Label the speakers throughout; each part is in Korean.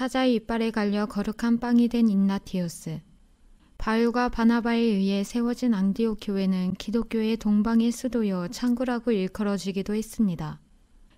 Speaker 1: 사자의 이빨에 갈려 거룩한 빵이 된 인나티우스. 바울과 바나바에 의해 세워진 안디옥 교회는 기독교의 동방의 수도여 창구라고 일컬어지기도 했습니다.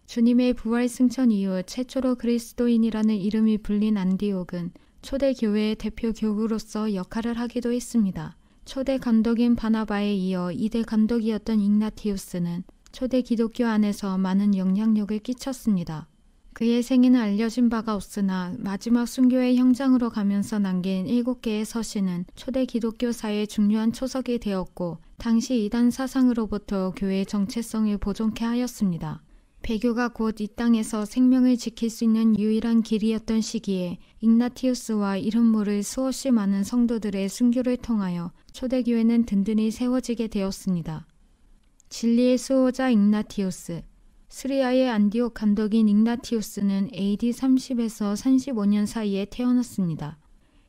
Speaker 1: 주님의 부활 승천 이후 최초로 그리스도인이라는 이름이 불린 안디옥은 초대 교회의 대표 교구로서 역할을 하기도 했습니다. 초대 감독인 바나바에 이어 이대 감독이었던 익나티우스는 초대 기독교 안에서 많은 영향력을 끼쳤습니다. 그의 생에는 알려진 바가 없으나 마지막 순교의 형장으로 가면서 남긴 7개의 서신은 초대 기독교사의 중요한 초석이 되었고 당시 이단 사상으로부터 교회의 정체성을 보존케 하였습니다. 배교가 곧 이 땅에서 생명을 지킬 수 있는 유일한 길이었던 시기에 익나티우스와 이름모를 수없이 많은 성도들의 순교를 통하여 초대교회는 든든히 세워지게 되었습니다. 진리의 수호자 익나티우스 스리아의 안디옥 감독인 익나티우스는 AD 30에서 35년 사이에 태어났습니다.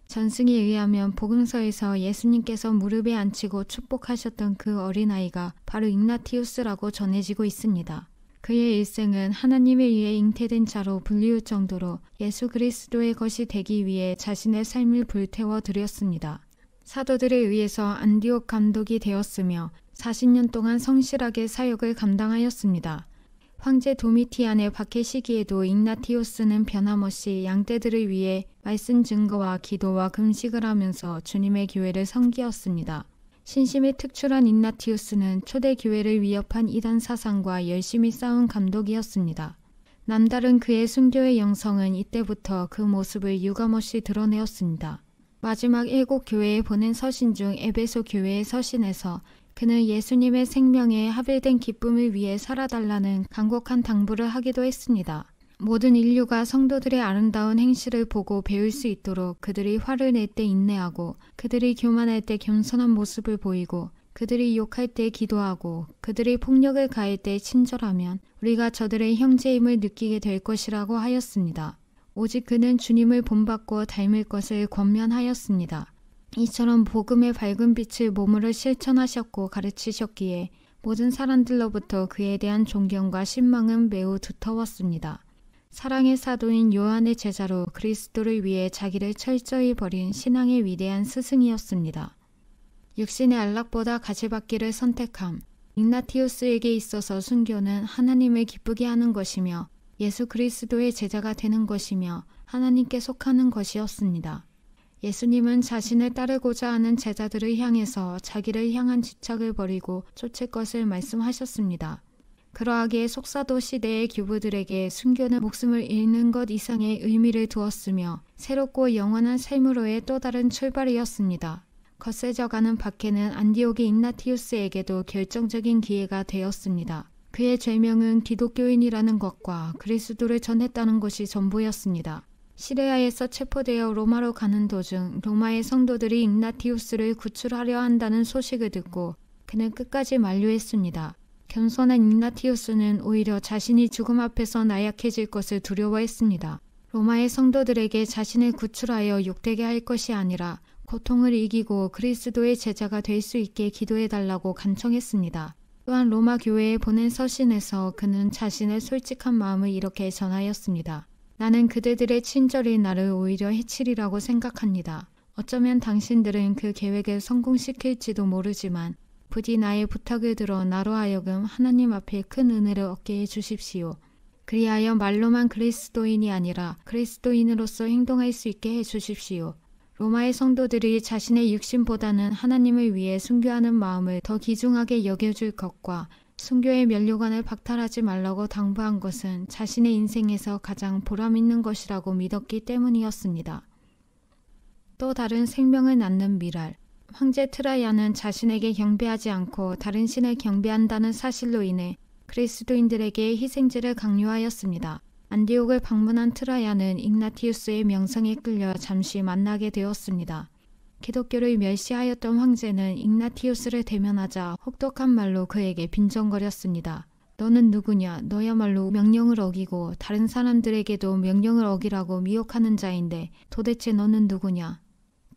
Speaker 1: 전승에 의하면 복음서에서 예수님께서 무릎에 앉히고 축복하셨던 그 어린아이가 바로 익나티우스라고 전해지고 있습니다. 그의 일생은 하나님에 의해 잉태된 자로 불리울 정도로 예수 그리스도의 것이 되기 위해 자신의 삶을 불태워 드렸습니다. 사도들에 의해서 안디옥 감독이 되었으며 40년 동안 성실하게 사역을 감당하였습니다. 황제 도미티안의 박해 시기에도 익나티오스는 변함없이 양떼들을 위해 말씀 증거와 기도와 금식을 하면서 주님의 교회를 섬기었습니다. 신심이 특출한 익나티우스는 초대 교회를 위협한 이단 사상과 열심히 싸운 감독이었습니다. 남다른 그의 순교의 영성은 이때부터 그 모습을 유감없이 드러내었습니다. 마지막 일곱 교회에 보낸 서신 중 에베소 교회의 서신에서 그는 예수님의 생명에 합일된 기쁨을 위해 살아달라는 간곡한 당부를 하기도 했습니다. 모든 인류가 성도들의 아름다운 행실을 보고 배울 수 있도록 그들이 화를 낼 때 인내하고 그들이 교만할 때 겸손한 모습을 보이고 그들이 욕할 때 기도하고 그들이 폭력을 가할 때 친절하면 우리가 저들의 형제임을 느끼게 될 것이라고 하였습니다. 오직 그는 주님을 본받고 닮을 것을 권면하였습니다. 이처럼 복음의 밝은 빛을 몸으로 실천하셨고 가르치셨기에 모든 사람들로부터 그에 대한 존경과 신망은 매우 두터웠습니다. 사랑의 사도인 요한의 제자로 그리스도를 위해 자기를 철저히 버린 신앙의 위대한 스승이었습니다. 육신의 안락보다 가지받기를 선택함. 익나티우스에게 있어서 순교는 하나님을 기쁘게 하는 것이며 예수 그리스도의 제자가 되는 것이며 하나님께 속하는 것이었습니다. 예수님은 자신을 따르고자 하는 제자들을 향해서 자기를 향한 집착을 버리고 쫓을 것을 말씀하셨습니다. 그러하기에 속사도 시대의 교부들에게 순교는 목숨을 잃는 것 이상의 의미를 두었으며 새롭고 영원한 삶으로의 또 다른 출발이었습니다. 거세져가는 박해는 안디옥의 인나티우스에게도 결정적인 기회가 되었습니다. 그의 죄명은 기독교인이라는 것과 그리스도를 전했다는 것이 전부였습니다. 시레아에서 체포되어 로마로 가는 도중 로마의 성도들이 익나티우스를 구출하려 한다는 소식을 듣고 그는 끝까지 만류했습니다. 겸손한 익나티우스는 오히려 자신이 죽음 앞에서 나약해질 것을 두려워했습니다. 로마의 성도들에게 자신을 구출하여 욕되게 할 것이 아니라 고통을 이기고 그리스도의 제자가 될 수 있게 기도해달라고 간청했습니다. 또한 로마 교회에 보낸 서신에서 그는 자신의 솔직한 마음을 이렇게 전하였습니다. 나는 그대들의 친절이 나를 오히려 해치리라고 생각합니다. 어쩌면 당신들은 그계획에 성공시킬지도 모르지만 부디 나의 부탁을 들어 나로 하여금 하나님 앞에 큰 은혜를 얻게 해 주십시오. 그리하여 말로만 그리스도인이 아니라 그리스도인으로서 행동할 수 있게 해 주십시오. 로마의 성도들이 자신의 육신보다는 하나님을 위해 순교하는 마음을 더 귀중하게 여겨줄 것과 순교의 면류관을 박탈하지 말라고 당부한 것은 자신의 인생에서 가장 보람 있는 것이라고 믿었기 때문이었습니다. 또 다른 생명을 낳는 미랄. 황제 트라이아는 자신에게 경배하지 않고 다른 신을 경배한다는 사실로 인해 그리스도인들에게 희생제를 강요하였습니다. 안디옥을 방문한 트라이아는 익나티우스의 명성에 끌려 잠시 만나게 되었습니다. 기독교를 멸시하였던 황제는 익나티우스를 대면하자 혹독한 말로 그에게 빈정거렸습니다. 너는 누구냐? 너야말로 명령을 어기고 다른 사람들에게도 명령을 어기라고 미혹하는 자인데 도대체 너는 누구냐?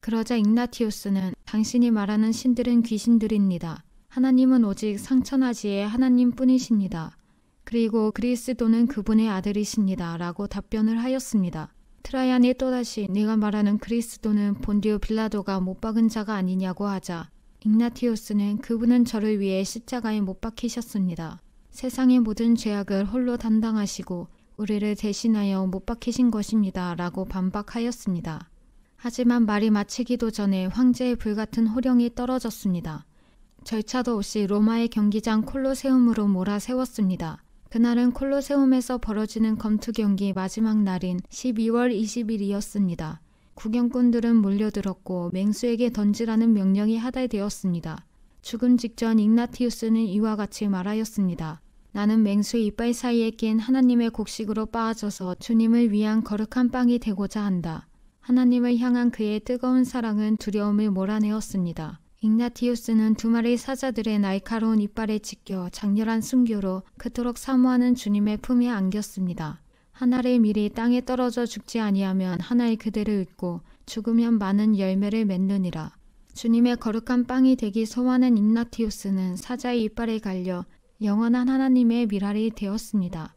Speaker 1: 그러자 익나티우스는 당신이 말하는 신들은 귀신들입니다. 하나님은 오직 상천하지의 하나님뿐이십니다. 그리고 그리스도는 그분의 아들이십니다. 라고 답변을 하였습니다. 트라이안이 또다시 네가 말하는 그리스도는 본디오 빌라도가 못 박은 자가 아니냐고 하자 익나티오스는 그분은 저를 위해 십자가에 못 박히셨습니다. 세상의 모든 죄악을 홀로 담당하시고 우리를 대신하여 못 박히신 것입니다. 라고 반박하였습니다. 하지만 말이 마치기도 전에 황제의 불같은 호령이 떨어졌습니다. 절차도 없이 로마의 경기장 콜로세움으로 몰아세웠습니다. 그날은 콜로세움에서 벌어지는 검투 경기 마지막 날인 12월 20일이었습니다. 구경꾼들은 몰려들었고 맹수에게 던지라는 명령이 하달되었습니다. 죽음 직전 익나티우스는 이와 같이 말하였습니다. 나는 맹수의 이빨 사이에 낀 하나님의 곡식으로 빠져서 주님을 위한 거룩한 빵이 되고자 한다. 하나님을 향한 그의 뜨거운 사랑은 두려움을 몰아내었습니다. 잉나티우스는두 마리 사자들의 날카로운 이빨에 찢겨 장렬한 순교로 그토록 사모하는 주님의 품에 안겼습니다. 하나를 미리 땅에 떨어져 죽지 아니하면 하나의 그대를 잊고 죽으면 많은 열매를 맺느니라. 주님의 거룩한 빵이 되기 소원한 잉나티우스는 사자의 이빨에 갈려 영원한 하나님의 미랄이 되었습니다.